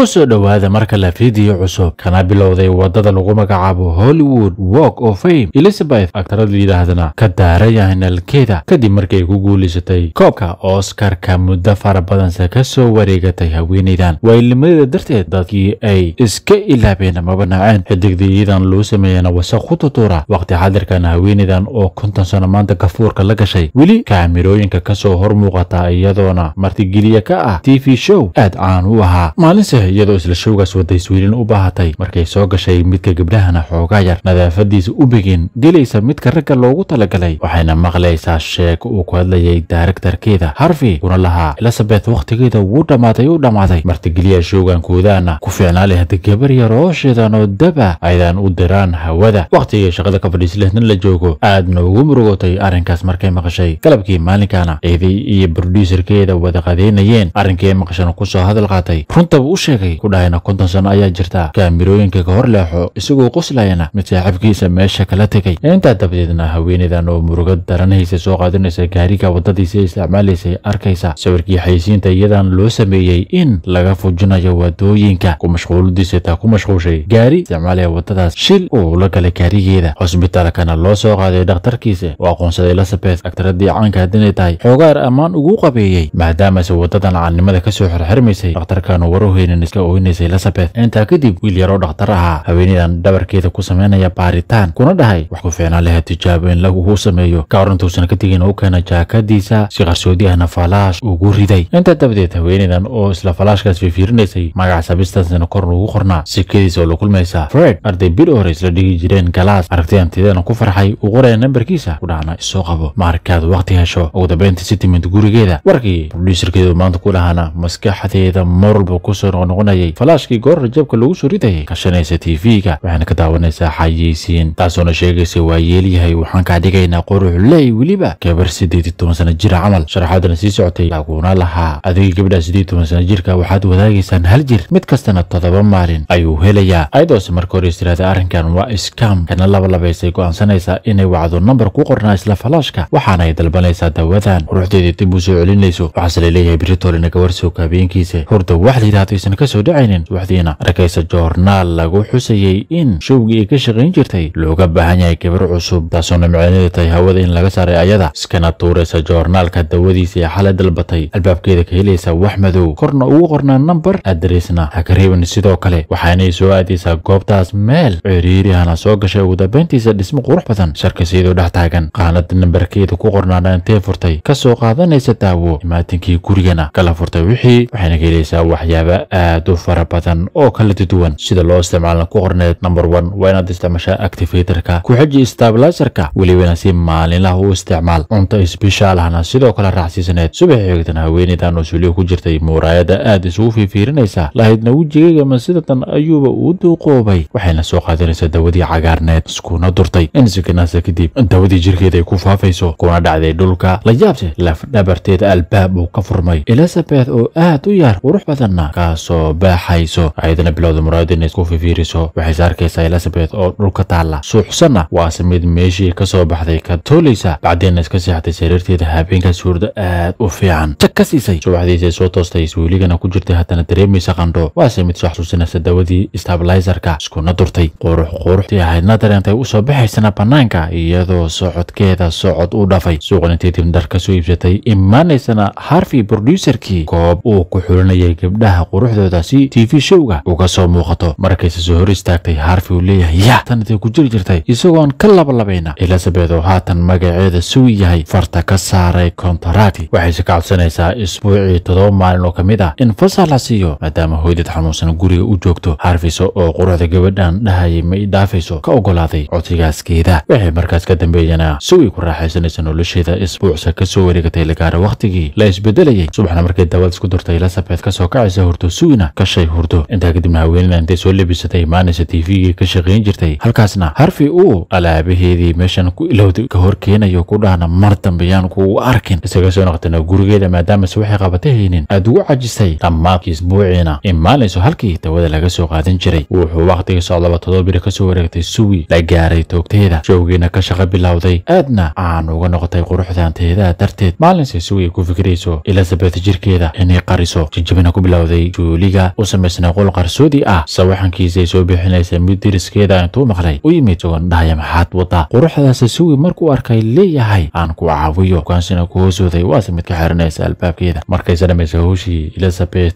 kusoo dhowaada marka la fiidiyo cusub kana bilowday waddada lagu magacaabo hollywood walk of fame elizabeth aktarad yidhaahdana ka daarayaahnalkeeda kadib markay ku guulaysatay koobka oskarka muddo fara badanse ka soo wareegatay haweenaydan waayilnimadeda darteed dadkii ay iska ilaabeen amaba naceen xidigdiyadan loo sameeyana wasaq ku tutuura waqti xadirkan haweenaydan oo konton sano maanta gafuurka la gashay weli kaamirooyinka ka soo hor muuqataa iyadoona martigeliya ka ah t v show aad caan u ahaa maalinse Eh, iyadoo isla showgaas waday swiilin u baahatay markay soo gashay midka gabdhahana xoogaa yar nadaafadiisa u begin gelaysa midka ragga loogu talagalay waxayna maqlaysaa sheek uu ku hadlayay daaregtarkeeda harvey kuna lahaa elizabeth wakhtigeeda wuu dhammaaday u dhammaaday martigeliya showgankoodaana ku fiicnaa leh hada gabar yar oo shidan oo daba aydaan u diraan hawada wakhtigii shaqada ka fadhiisleedna la joogo aadna ugu murugootay arrinkaas markay maqashay galabkii maalinkaana eeday iyo broduuserkeeda wada qadeynayeen arrinkii maqashana ku soo hadal qaatay runtaba u sheeg sheegay ku dhahayna konton sano ayaa jirta kaamirooyinka ka hor leexo isagoo qoslayana mid saaxiibkiisa meesha kala tegay intaa dabadeedna haweenaydan oo murugo daranahaysa soo qaadanaysa gaariga waddadiisa isticmaalaysay arkaysa sawirkii xayisiinta iyadan loo sameeyey in laga fujinayo wadooyinka ku mashquulidiisa taa ku mashquushay gaari isticmaalaya waddadaas shil uu la galay gaarigeeda hosbitaalkana loo soo qaaday dhakhtarkiisa oo aqoonsaday elizabeth agtaradii caanka hadinay tahay xoogaar ammaan ugu qabeeyey maadaamase waddadan caannimada kasoo soo xirxirmaysay dhakhtarkaanu waru haweeneydan iska ooynaysa elizabeth intaa kadib wiil yaroo dhakhtar ahaa haweeneydan dhabarkeeda ku samaynaya baaritaan kuna dhahay wax ku fiicnaan laha tijaabo in laguu sameeyo ka ka tegin uu keena jaakadiisa si qarsoodi ahna falaash ugu riday intaa dabadeed haweeneydan oo isla falaashkaas fiirfiirinaysay magaca sabistansna kor loogu qornaa sikadiisa oo la kulmaysa fred arday bir hore isla dhigi jireen galaas aragti antideena ku farxay uu qoraya nambarkiisa ku dhacna isoo qabo markaad wakhti hesho ugu dambaynta si timid gurigeeda warkii brodiuserkeedu maanta ku dhahaana maskaxdeeda mar walba kusoo noqon noqonayay falaashkii goorra jabka lagu suridayay kashanaysa v ga waxayna ka daawanaysaa xayeysiin taasoona sheegaysa waa yeelyahay waxaan kaa dhigaynaa qorux ley weliba gabar siddeed iyo toban sano jira camal sharaxaadana sii socotay laaguuna lahaa adiga gabadha siddeed toban sana jirka waxaad wadaagaysaan hal jir mid kastana toddoba maalin ayuu helayaa ayadoose marka hore is arrinkan waa iskam kana labalabaysay go'aansanaysaa inay wacdo nambar ku qornaa isla falaashka waxaana ay dalbanaysaa dawadan quruxdeeda dib u soo celinayso waxaase laleeyahay britool ina gabar sooka habeenkiisa horda wax la yidhahdaysan aan ka soo dhacaynin subaxdiina arkaysa joornaal lagu xusayey in showgii ay ka shaqayn jirtay looga baahan yahay gabar cusub taasoona maceneedu tahay hawada in laga saaray ayada iskana tuuraysa joornaalka dawadiisa ee xalay dalbatay albaabkeeda ka helaysa wax madow korna ugu qornaa nambar adresna ha sidoo kale waxaanay soo aadaysaa goobtaas meel ciriirihana soo gashay ugu dambayntiisa dhismo qurux badan sharkasiyadoo dhex taagan qaanada nambarkeeda ku qornaana intee furtay ka soo qaadanaysa daawo imaatinkii gurigana kala furtay wixii waxayna ka helaysaa waxyaaba aad u fara badan oo kala duwan sida loo isticmaalna ku qorneed number one waa inaad isticmaashaa activatorka ku xeji stabilaysarka welibana si maalinlaha u isticmaal cunto isbishaal ahna sidoo kale raacsiisaneed subax xigtan haweeneydan oo suuliya ku jirtay muuraayada aad isugu fiifiirinaysa lahaydna wejigayga sidatan ayuuba uu duuqoobay waxayna soo qaadanaysaa dawadii cagaarneed iskuna durtay insiganaasa kadib dawadii jirkeeda ay ku faafayso kuna dhacday dhulka la yaabse lafdhabarteeda albaab uu ka furmay elizabeth oo aad u yaar qurux badanna kaasoo kasoo baaxayso ayadana bilowda muraayada inay isku fifiiriso waxayse arkaysaa elizabeth oo dhulka taalla suuxsanna waase mid meeshii kasoo baxday ka toolaysa bacdeenna iska seexday sariirteeda habeenkaas hurdo aad u fiican jag ka siisay subaxdiisay soo toostay isweeligana ku jirtay haddana dareemaysa qandho waase mid soo xasuusinaysa dawadii stabilizerka iskuna durtay qurux quruxtii ahaydna dareentay usoo baxaysana bannaanka iyadoo socodkeeda socod u dhafay suuqan intay dib dhar ka soo iibsatay imaanaysana harfi broducerkii goob uu ku xulinayay gabdhaha quruxda dhexdoodaasi tv showga uga soo muuqato markayse soo hor istaagtay harfi uu leeyahay ya taniday ku jiri jirtay isagoo aan ka labalabayna elizabeth oo haatan magaceeda suu yahay farta ka saaray kontarati waxayse ka codsanaysaa isbuucii toddoba maalin oo ka mid ah in fasal la siiyo maadaama hooydad xanuunsan guriga u joogto harfisa oo quruxda gabadhan dhahayay ma i dhaafayso ka ogolaaday codsigaaskeeda waxay markaas ka dambeeyana suwi ku raaxaysanaysa nolosheeda isbuucsa soo wareegatay lagaara wakhtigii la isbedelayay subaxna markay dawad isku durtay elizabeth soo kacaysa horto suwi kadibna gashay hurdo intaa kadibna haweeneyda intay soo labisatay v gii ka shaqayn jirtay halkaasna harfi uu alaabaheedii meeshan ku ilowday ka hor keenayo ku dhahna mar dambe yaan kuugu arkin isaga soo noqotana gurigeeda maadaamase waxay qabatay haynin aad ugu cajisay dhammaadkii isbuuciina imaanayso halkii dawada laga soo qaadan jiray wuxuu wakhtiga socdaba todobira kasoo wareegtay suwi la gaaray toogteeda showgiina ka shaqa bilowday aadna aan uga noqotay quruxdaanteedaa darteed maalinse suwi ku fikirayso elizabeth jirkeeda inay qariso jijabina ku bilowday juuli webiga u samaysnaa qol qarsoodi ah sawaxankiisaay soo bixinaysa mid diriskeeda intuu maqlay u yimid sogon dhahaya maxaad wada quruxdaasi suwi markuu arkay leeyahay aan ku caawiyo kaansina ku hoosooday waase mid ka xiranaysa albaabkeeda markayse dhammaysa howshii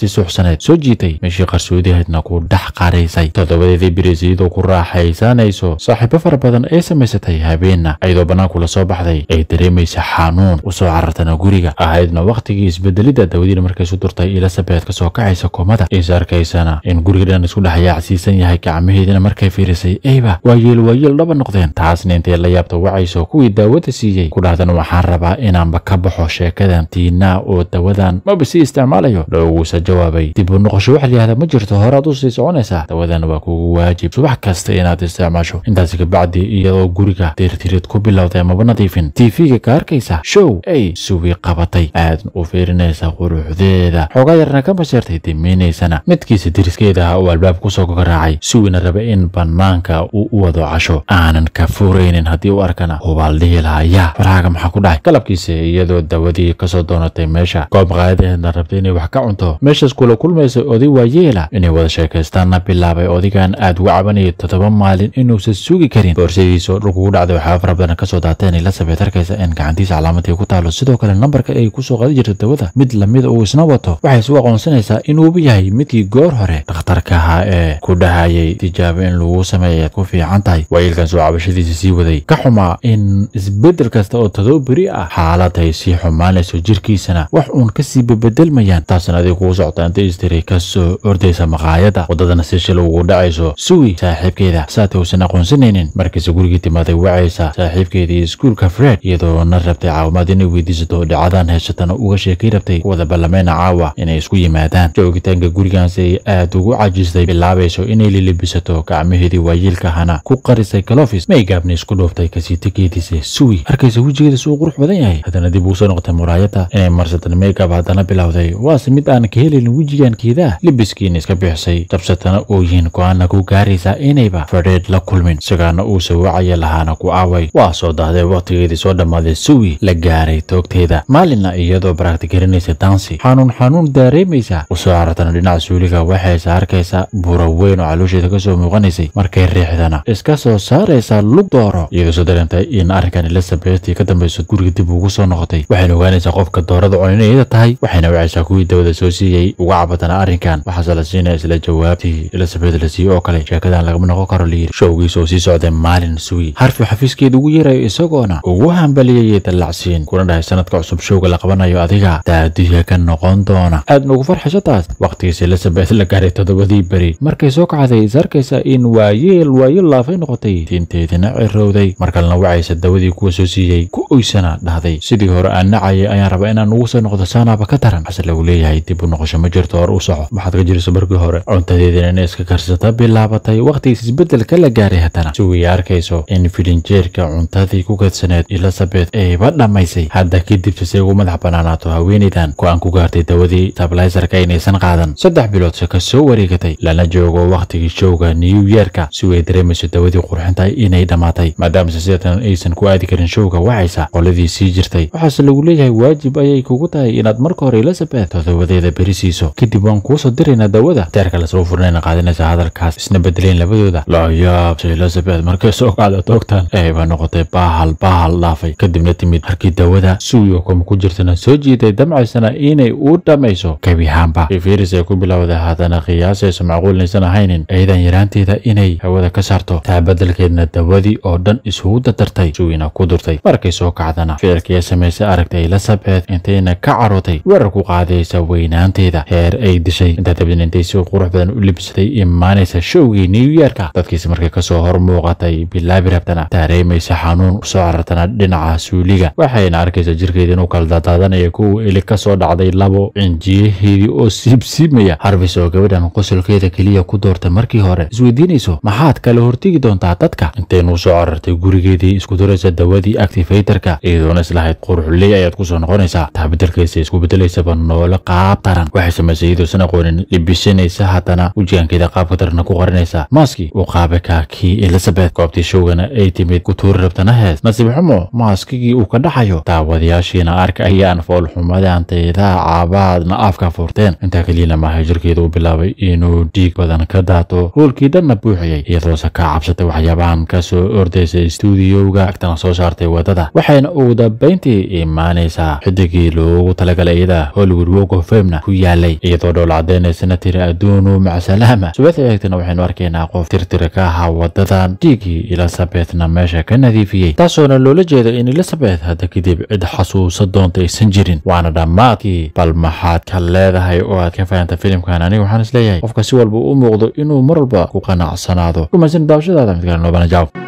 si suuxsaneed soo jiitay meeshii qarsoodihaydna ku dhex qaraysay toddobadeedii biris iyadoo ku raaxaysanayso saaxiibo fara badan ee samaysatay habeenna ayadoo bannaanku la soo baxday ay dareemaysa xanuun usoo carartana guriga ahaydna wakhtigii isbedelidda dawadiina markay su durtay elizabeth kasoo kacaysa garoomada is arkaysana in gurigidhan isku dhexyaacsiisan yahay gacmaheedina markay fiirisay eyba waa yeel waayeel dhaba noqdeen taasna intay la yaabta wacayso kuwii daawada siiyey ku dhahdan waxaan rabaa inaanba ka baxo sheekadan tiinaa oo dawadan maba sii isticmaalayo looguusa jawaabay dib u noqosho waxa layihahda ma jirto horaad u sii soconaysaa dawadan waa kugu waajib subax kasta inaad isticmaasho intaasi kabacdi iyadoo guriga tirtirid ku bilowday maba nadiifin tiifiga ka arkaysa show ay suwi qabatay aadna u fiirinaysaa quruxdeeda xoogaa yarna ka masheertay dimin samaysanaysana madkiisa diriskeeda ah uu albaab kusoo gogaraacay suwina raba in bannaanka uu u wado casho aanan ka furaynin haddii u arkana hubaaldhihi lahaa yaa faraaga maxaa ku dhahay galabkiisa iyadoo dawadii kasoo doonatay meesha goob maqaayadeedna rabtay inay wax ka cunto meeshaas kula kulmaysay odi waa yeela inay wada sheekaystaanna bilaabay odigaan aad uga cabanayay toddoba maalin inuusan sugi karin boorshadiisaoo dhulka ku dhacday waxaa fara badan kasoo daatay inay la sabeyd arkaysa in gacantiisa calaamadii ku taalo sidoo kale nambarka ay kusoo qadi jirta dawada mid lamida ah uu isna wato waxay isu aqoonsanaysaa inuuba yahay midkii goor hore dhakhtarka ahaa ee ku dhahayay tijaabo in lagu sameeya ku fiican tahay waayeelkan soo cabashadiisa sii waday ka xumaa in isbeddel kasta oo todoba beri ah xaalad ay sii xumaanayso jirkiisana wax uun kasii babedelmayaan taasna adig kuu socota inta istiri ka soo ordaysa maqaayadda waddadana si shil ugu dhacayso suwi saaxiibkeeda saata uusan aqoonsanaynin markiise gurigii timaaday wacaysa saaxiibkeedii iskuulka fred iyadoo na rabtay caawimaad inay weydiisato dhacadan heesatana uga sheekay rabtay kuwada ballameyna caawa inay isku yimaadaan haweenka gurigaansi ay aad ugu cajisay bilaabayso inay lilibisato gacmaheedii waayeelkahana ku qarisay kalofis maygaabna isku dhooftay kasii kasiitakeediisa suwi arkaysa wejigeedasuu qurux badan yahay haddana dib uu soo noqotay muraayada inay marsadan maygaab haddana bilowday waase mid aan ka helayn wejigaan libiskiina iska bixisay jabsatana ooyihin go-aana ku gaaraysaa inayba fadheedh la kulmin sagaana uusa wacaya lahaana ku aaway waa soo daahdee wakhtigeedii soo dhammaaday suwi la gaaray toogteeda maalinna iyadoo baraagti garinaysa dansi xanuun xanuun daareemaysa usoo carartan badan dhinaca suuliga waxayse arkaysaa bura weyn oo caloosheeda kasoo muuqanaysay markay riixdana iska soo saaraysaa lug dooro iyadoo soo dareentay in arrinkan elizabeth ka dambayso guriga dib ugu soo noqotay waxayna ogaanaysaa qofka doorada cun tahay waxayna wacaysaa kuwii dawada soo siiyey uga cabatanaa arrinkan waxaase la siinaya isla jawaabtii elizabeth la siiyey oo kale sheekadan lagama noqon karo layidhi showgiis oo sii socday maalin suwi xarfi xafiiskeeda ugu yeerayo isagoona ugu hambaliyayay dallacsiin kuna dhahay sannadka cusub showga la qabanayo adiga daadiha ka noqon doona aadna ugu farxayso taas wakhtigiis elizabeth la gaaray toddobadii beri markay soo kacday is arkaysa in waayeel waayo laafay noqotay diinteedina cirowday mar kalena wacaysa dawadii kuwa soo siiyey ku oysana dhahday sidii hore aan nacayay ayaan rabaa inaan ugu soo noqdo saanaaba ka daran hase lagu leeyahay dib u noqosho ma jirto hor u soco waxaad ka jirayso markii hore cuntadeedina inay iska karsata bilaabatay wakhtigiis isbeddelka la gaaray haddana si wiya arkayso in fidinjeerka cuntadii ku kadsaneed elizabeth ayba dhammaysay hadda kadib sisay ugu madax bannaanaato haweenaydan go'aan ku gaartay dawadii stablaysarka inaysan qaadan dhan saddex biloodse ka soo wareegatay lana joogo wakhtigii showga new yeerka si way dareemayso dawadii qurxintahay inay dhammaatay maadaamase sidatan aysan ku aadi karin showga waxaysa qoladii sii jirtay waxaase lagu leeyahay waajib ayay kugu tahay inaad marka hore elizabeth todobadeeda beri siiso kadib waan kuusoo diraynaa dawada teerka lasoo furnayna qaadanaysa hadalkaas isna bedeleen labadooda layaabse elizabeth markay soo qaada toogtaan eeba noqotay baahal bahal dhaafay kadibna timid harkii dawada suuyo kuma ku jirtana soo jiiday damcaysana inay u dhammayso kabihaanba fifiirisa ay ku bilowda haddana qiyaas aysan macquulinaysan ahaynin ciidan yaraanteeda inay hawada ka saarto taa badelkeedna dawadii oo dhan isugu dadartay suwiina ku durtay markay soo kacdana ficilkii samaysay aragtay elisabeeth intayna ka carootay weerar ku qaadaysa weynaanteeda heer ay dishay intaa dabin intay si qurux badan u libsatay imaanaysa showgii new yorka dadkiisa markay kasoo hor muuqatay bilaabi rabtana taareemaysa xanuun usoo carartana dhinaca suuliga waxayna arkaysa jirkeeda inuu kala dadaadanayo kuwa eli kasoo dhacday labo cinjiyaheedii oo siibs nasiibmaya harfis oo gabadhan qosolkeeda keliya ku doortay markii hore isweydiinayso maxaad kala hortegi doontaa dadka intaynuu soo carartay gurigeedii isku duraysa dawadii actifaterka iyadoona islahayd quruxuley ayaad kusoo noqonaysaa taabedelkaysa isku bedelaysaba noole qaab taran waxay samaysay iyadoo san aqoonin dhibishanaysa haddana wejigaankeeda qaabka taranna ku qaranaysa maaskii uu qaabay kaakii elizabeth goobtii showgana ay timid kutuuri rabtana hees nasiib xumo maaskigii uu ka dhaxayo daawadayaashiina arka ayaan foolxumadanteedaa caabaadna afka furteen intaa keliya ama jirkeeda u bilaabay inuu dhiig badan ka daato hoolkii dhanna buuxiyey iyadoose ka cabsatay waxyaabahan ka soo ordaysa stuudiyowga agtana soo saartay waddada waxayna ugu dambayntii imaanaysaa xidigii loogu talagalay iyada hollywood walk of ku yaalay iyadoo dhowl caddaynaysana tiri adduunu macasalaama subaxii eegtana waxaynu arkaynaa qof tirtira ka ahaa wadadan dhiiggii elizabethna meesha ka nadiifiyey taasoona loola jeeda in elizabeth hadda kadib cid xasuusa doonta aysan jirin waana dhammaadkii bal maxaad ka leedahay oo aad ka faanta filimkan aniga waxaan isleeyahay qofka si walba u muuqdo inuu mar walba ku qanacsanaado kumansin daawashadaada mid kale noobana jaab